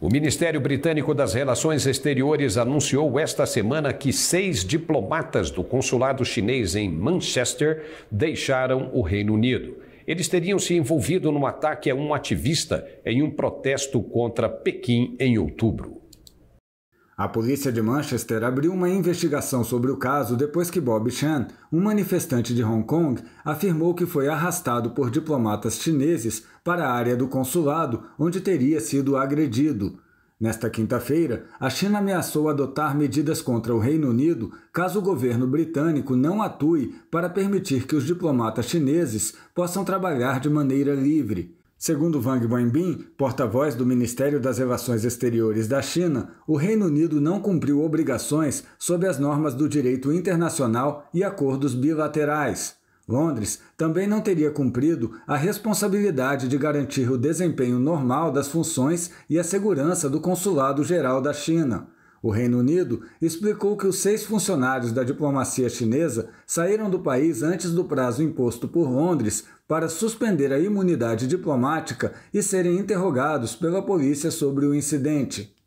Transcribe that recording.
O Ministério Britânico das Relações Exteriores anunciou esta semana que seis diplomatas do consulado chinês em Manchester deixaram o Reino Unido. Eles teriam se envolvido num ataque a um ativista em um protesto contra Pequim em outubro. A polícia de Manchester abriu uma investigação sobre o caso depois que Bob Chan, um manifestante de Hong Kong, afirmou que foi arrastado por diplomatas chineses para a área do consulado, onde teria sido agredido. Nesta quinta-feira, a China ameaçou adotar medidas contra o Reino Unido caso o governo britânico não atue para permitir que os diplomatas chineses possam trabalhar de maneira livre. Segundo Wang Wenbin, porta-voz do Ministério das Relações Exteriores da China, o Reino Unido não cumpriu obrigações sob as normas do direito internacional e acordos bilaterais. Londres também não teria cumprido a responsabilidade de garantir o desempenho normal das funções e a segurança do Consulado Geral da China. O Reino Unido explicou que os seis funcionários da diplomacia chinesa saíram do país antes do prazo imposto por Londres para suspender a imunidade diplomática e serem interrogados pela polícia sobre o incidente.